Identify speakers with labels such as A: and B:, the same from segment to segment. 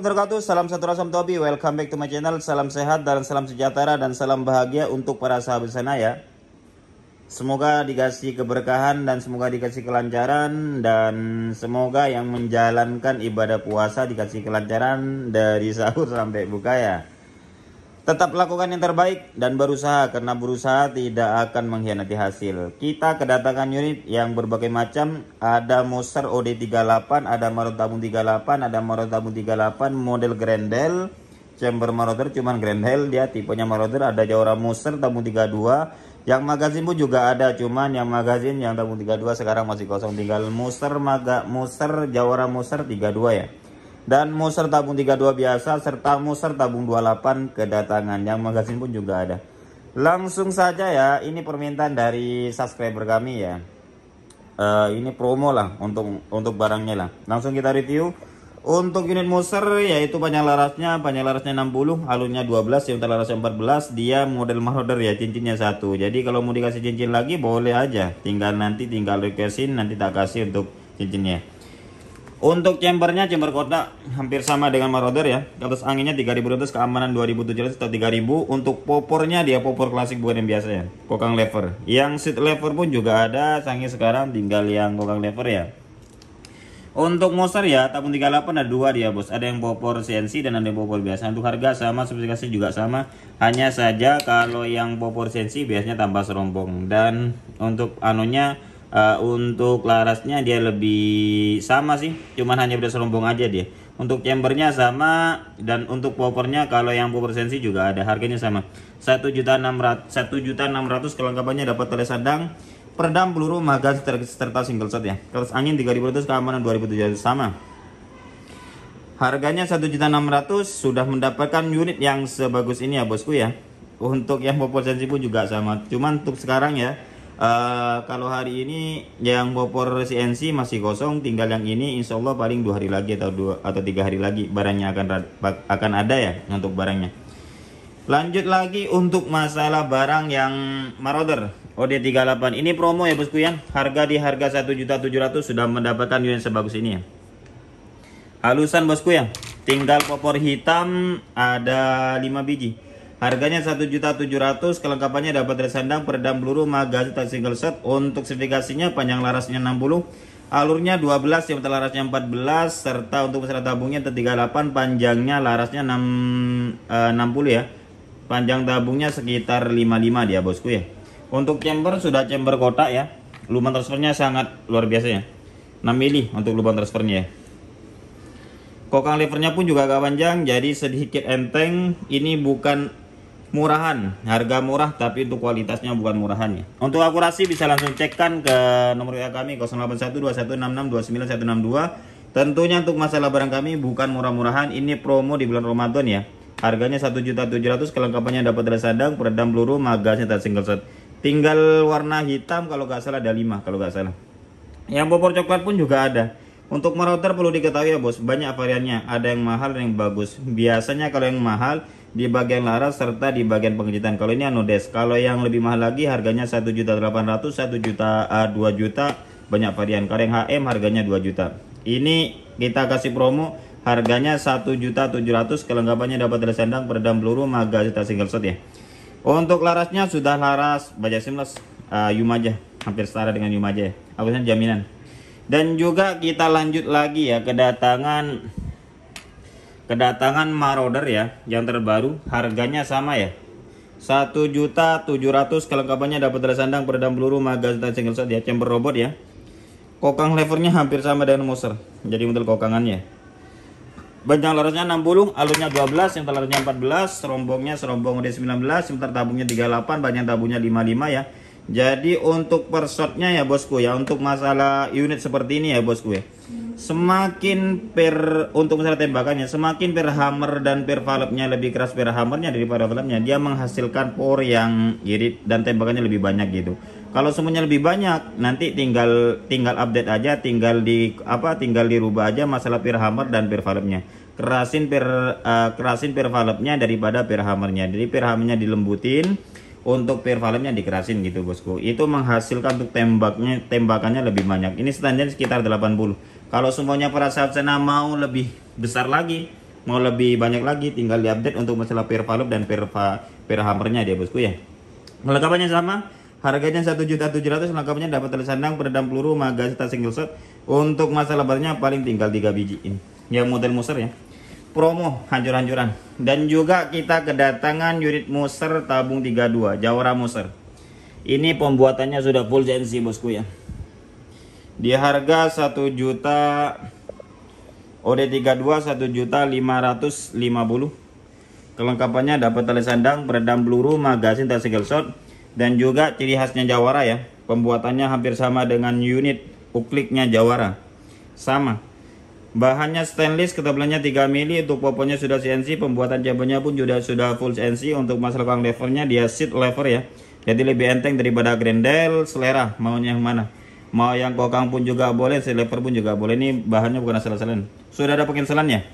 A: warahmatullahi wabarakatuh. Salam satu rasam tobi. Welcome back to my channel. Salam sehat dan salam sejahtera dan salam bahagia untuk para sahabat sana ya. Semoga dikasih keberkahan dan semoga dikasih kelancaran dan semoga yang menjalankan ibadah puasa dikasih kelancaran dari sahur sampai buka ya. Tetap lakukan yang terbaik dan berusaha karena berusaha tidak akan mengkhianati hasil. Kita kedatangan unit yang berbagai macam, ada Moser OD38, ada Maron 38, ada Maron 38 model Grendel, chamber Marauder cuman Grendel dia tipenya Marauder, ada Jawara Moser Tabung 32, yang magazin pun juga ada cuman yang magazin yang Tabung 32 sekarang masih kosong tinggal Moser Maga Moser Jawara Moser 32 ya dan muser tabung 32 biasa serta muser tabung 28 kedatangan yang magasin pun juga ada langsung saja ya ini permintaan dari subscriber kami ya uh, ini promo lah untuk untuk barangnya lah langsung kita review untuk unit muser yaitu panjang larasnya panjang larasnya 60 alunya 12 yang larasnya 14 dia model marauder ya cincinnya satu jadi kalau mau dikasih cincin lagi boleh aja tinggal nanti tinggal requestin nanti tak kasih untuk cincinnya untuk chambernya, chamber kotak hampir sama dengan Marauder ya. Kertas anginnya 3200, keamanan 2700 atau 3000. Untuk popornya dia popor klasik bukan yang biasa ya. Kokang lever. Yang seat lever pun juga ada, sangi sekarang tinggal yang kokang lever ya. Untuk monster ya, tabung 38 ada dua dia bos. Ada yang popor CNC dan ada yang popor biasa. Untuk harga sama, spesifikasi juga sama. Hanya saja kalau yang popor CNC biasanya tambah serombong. Dan untuk anunya uh, untuk larasnya dia lebih sama sih cuman hanya beda serombong aja dia untuk chambernya sama dan untuk powernya kalau yang power sensi juga ada harganya sama 1 juta 600 1 juta 600 kelengkapannya dapat tali sandang peredam peluru magas serta single shot ya kertas angin 3200 keamanan 2700 sama harganya 1 juta 600 sudah mendapatkan unit yang sebagus ini ya bosku ya untuk yang power sensi pun juga sama cuman untuk sekarang ya Uh, kalau hari ini yang popor CNC masih kosong, tinggal yang ini insya Allah paling dua hari lagi atau dua atau tiga hari lagi barangnya akan akan ada ya untuk barangnya. Lanjut lagi untuk masalah barang yang marauder OD38 ini promo ya bosku ya harga di harga 1.700 sudah mendapatkan unit sebagus ini ya halusan bosku ya tinggal popor hitam ada 5 biji Harganya 1.700, kelengkapannya dapat dari peredam peluru, magazin dan single set. Untuk sertifikasinya panjang larasnya 60, alurnya 12, yang larasnya 14, serta untuk beserta tabungnya 38, panjangnya larasnya 6, uh, 60 ya. Panjang tabungnya sekitar 55 dia bosku ya. Untuk chamber sudah chamber kotak ya. Lubang transfernya sangat luar biasa ya. 6 mili untuk lubang transfernya ya. Kokang levernya pun juga agak panjang jadi sedikit enteng. Ini bukan murahan harga murah tapi untuk kualitasnya bukan murahan ya untuk akurasi bisa langsung cekkan ke nomor WA kami 081216629162 tentunya untuk masalah barang kami bukan murah-murahan ini promo di bulan Ramadan ya harganya 1.700 kelengkapannya dapat dari sadang peredam peluru magasnya dan single set. tinggal warna hitam kalau nggak salah ada 5 kalau nggak salah yang popor coklat pun juga ada untuk motor perlu diketahui ya bos banyak variannya ada yang mahal dan yang bagus biasanya kalau yang mahal di bagian laras serta di bagian pengejitan. Kalau ini anodes. Kalau yang lebih mahal lagi harganya satu 1 juta, uh, eh, 2 juta, banyak varian. Kalau yang HM harganya 2 juta. Ini kita kasih promo harganya juta ratus kelengkapannya dapat dari sandang, peredam peluru, magazita single shot ya. Untuk larasnya sudah laras baja seamless uh, Yuma aja, hampir setara dengan Yuma aja ya. jaminan. Dan juga kita lanjut lagi ya kedatangan Kedatangan Marauder ya, yang terbaru, harganya sama ya. 1 juta 700 kelengkapannya dapat dari sandang peredam peluru magazin dan single shot ya chamber robot ya kokang levernya hampir sama dengan Moser jadi model kokangannya larasnya larasnya 60, alurnya 12, yang telarnya 14, serombongnya serombong D19, sebentar tabungnya 38, banyak tabungnya 55 ya. Jadi untuk per ya bosku ya, untuk masalah unit seperti ini ya bosku ya semakin per untuk misalnya tembakannya semakin per hammer dan per valve-nya lebih keras per hammernya daripada valve-nya dia menghasilkan power yang irit dan tembakannya lebih banyak gitu kalau semuanya lebih banyak nanti tinggal tinggal update aja tinggal di apa tinggal dirubah aja masalah per hammer dan per valve-nya kerasin per uh, eh, kerasin per valve-nya daripada per hammernya jadi per hammernya dilembutin untuk per valve-nya dikerasin gitu bosku itu menghasilkan untuk tembaknya tembakannya lebih banyak ini standarnya sekitar 80 kalau semuanya para sahabat sana mau lebih besar lagi, mau lebih banyak lagi, tinggal diupdate untuk masalah pair valve dan pair, per hammernya dia ya, bosku ya. Lengkapnya sama, harganya satu juta tujuh ratus. lengkapnya dapat tersandang peredam peluru magazine single shot. Untuk masalah barnya paling tinggal 3 biji ini. Ya model muser ya. Promo hancur-hancuran. Dan juga kita kedatangan unit muser tabung 32, Jawara muser. Ini pembuatannya sudah full CNC bosku ya. Di harga 1 juta OD32 1 juta 550. Kelengkapannya dapat tali sandang, peredam peluru, magasin dan single shot dan juga ciri khasnya Jawara ya. Pembuatannya hampir sama dengan unit ukliknya Jawara. Sama. Bahannya stainless, ketebalannya 3 mili, untuk poponnya sudah CNC, pembuatan jambannya pun sudah sudah full CNC. Untuk masalah kang levelnya dia seat lever ya. Jadi lebih enteng daripada Grendel, selera maunya yang mana mau yang kokang pun juga boleh selever pun juga boleh ini bahannya bukan asal-asalan sudah ada penginselannya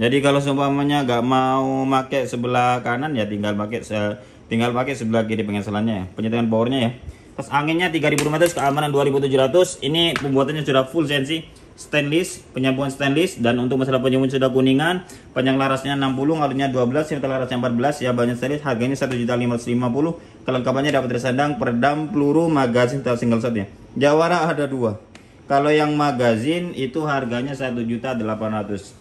A: jadi kalau seumpamanya nggak mau pakai sebelah kanan ya tinggal pakai se tinggal pakai sebelah kiri penginselannya ya. penyetelan powernya ya terus anginnya 3500 keamanan 2700 ini pembuatannya sudah full sensi stainless penyambungan stainless dan untuk masalah penyambungan sudah kuningan panjang larasnya 60 ngalurnya 12 yang larasnya 14 ya banyak stainless harganya 1.550 kelengkapannya dapat tersandang, peredam peluru magasin single shot ya Jawara ada dua. Kalau yang magazin itu harganya satu juta delapan ratus.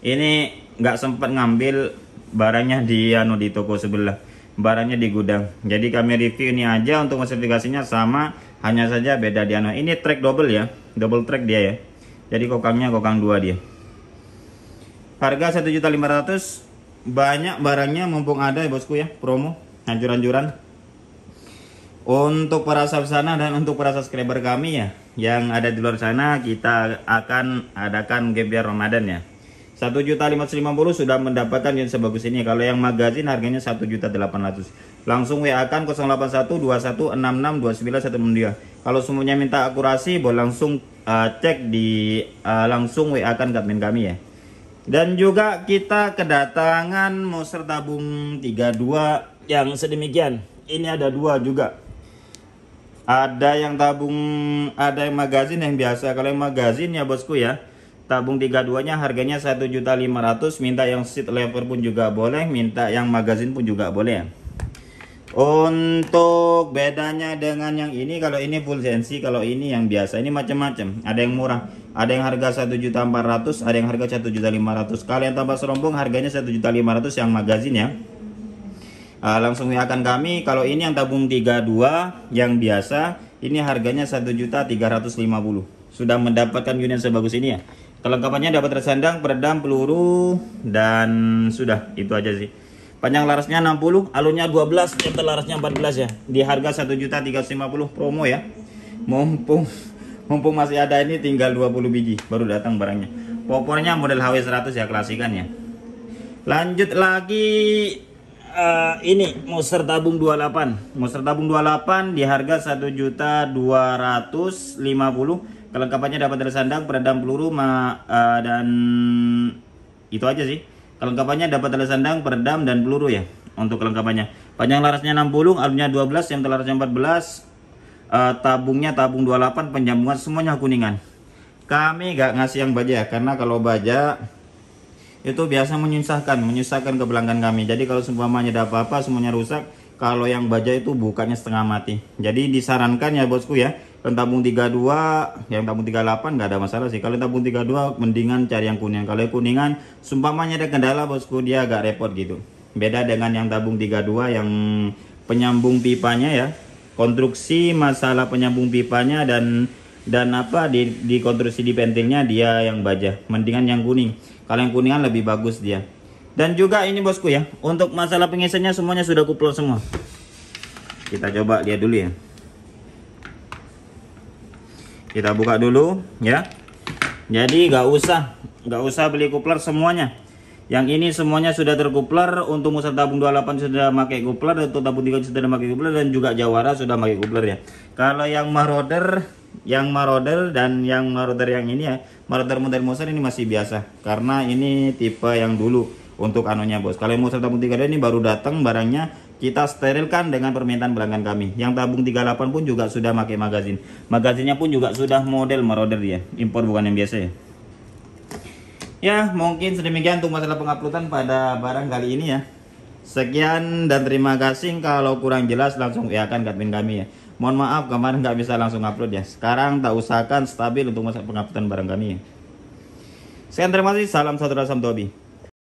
A: Ini nggak sempat ngambil barangnya di anu di toko sebelah. Barangnya di gudang. Jadi kami review ini aja untuk sertifikasinya sama, hanya saja beda di anu. Ini track double ya, double track dia ya. Jadi kokangnya kokang dua dia. Harga satu juta lima ratus. banyak barangnya mumpung ada ya bosku ya promo hancur-hancuran untuk para sana dan untuk para subscriber kami ya Yang ada di luar sana kita akan adakan game Ramadan ya 1.550 sudah mendapatkan yang sebagus ini Kalau yang magazin harganya 1.800 Langsung WA kan 08121662916 Kalau semuanya minta akurasi boleh langsung uh, cek di uh, langsung WA kan admin kami ya Dan juga kita kedatangan monster tabung 32 yang sedemikian Ini ada dua juga ada yang tabung, ada yang magazin yang biasa. Kalau yang magazin ya bosku ya. Tabung 32-nya harganya 1.500, minta yang seat lever pun juga boleh, minta yang magazin pun juga boleh. Untuk bedanya dengan yang ini, kalau ini full sensi, kalau ini yang biasa. Ini macam-macam, ada yang murah, ada yang harga 1.400, ada yang harga 1.500. Kalian tambah serombong harganya 1.500 yang magazin ya uh, langsung akan kami kalau ini yang tabung 32 yang biasa ini harganya 1.350 sudah mendapatkan unit sebagus ini ya kelengkapannya dapat tersandang peredam peluru dan sudah itu aja sih panjang larasnya 60 alurnya 12 jantel larasnya 14 ya di harga 1.350 promo ya mumpung mumpung masih ada ini tinggal 20 biji baru datang barangnya popornya model HW100 ya klasikannya lanjut lagi uh, ini monster tabung 28 monster tabung 28 di harga 1 juta 250 kelengkapannya dapat dari sandang peredam peluru ma, uh, dan itu aja sih kelengkapannya dapat dari sandang peredam dan peluru ya untuk kelengkapannya panjang larasnya 60 alunya 12 yang larasnya 14 uh, tabungnya tabung 28 penjambungan semuanya kuningan kami gak ngasih yang baja ya, karena kalau baja itu biasa menyusahkan, menyusahkan ke pelanggan kami. Jadi kalau semuanya ada apa-apa, semuanya rusak, kalau yang baja itu bukannya setengah mati. Jadi disarankan ya bosku ya, yang tabung 32, yang tabung 38 nggak ada masalah sih. Kalau tabung 32 mendingan cari yang kuning. Kalau yang kuningan, sumpamanya ada kendala bosku, dia agak repot gitu. Beda dengan yang tabung 32 yang penyambung pipanya ya. Konstruksi masalah penyambung pipanya dan dan apa di, di konstruksi di pentilnya dia yang baja. Mendingan yang kuning. Kalau yang kuningan lebih bagus dia. Dan juga ini bosku ya, untuk masalah pengisiannya semuanya sudah kuplot semua. Kita coba lihat dulu ya. Kita buka dulu ya. Jadi nggak usah, nggak usah beli kupler semuanya. Yang ini semuanya sudah terkupler untuk musa tabung 28 sudah pakai kupler, untuk tabung 3 sudah pakai kupler dan juga Jawara sudah pakai kupler ya. Kalau yang Marauder yang marauder dan yang marauder yang ini ya marauder model monster ini masih biasa karena ini tipe yang dulu untuk anunya bos kalau yang tabung tabung 32 ini baru datang barangnya kita sterilkan dengan permintaan pelanggan kami yang tabung 38 pun juga sudah pakai magazin magazinnya pun juga sudah model marauder ya impor bukan yang biasa ya ya mungkin sedemikian untuk masalah penguploadan pada barang kali ini ya Sekian dan terima kasih. Kalau kurang jelas langsung ya kan admin kami ya. Mohon maaf kemarin nggak bisa langsung upload ya. Sekarang tak usahakan stabil untuk masa pengupdatean barang kami ya. Sekian terima kasih. Salam satu rasa Dobi.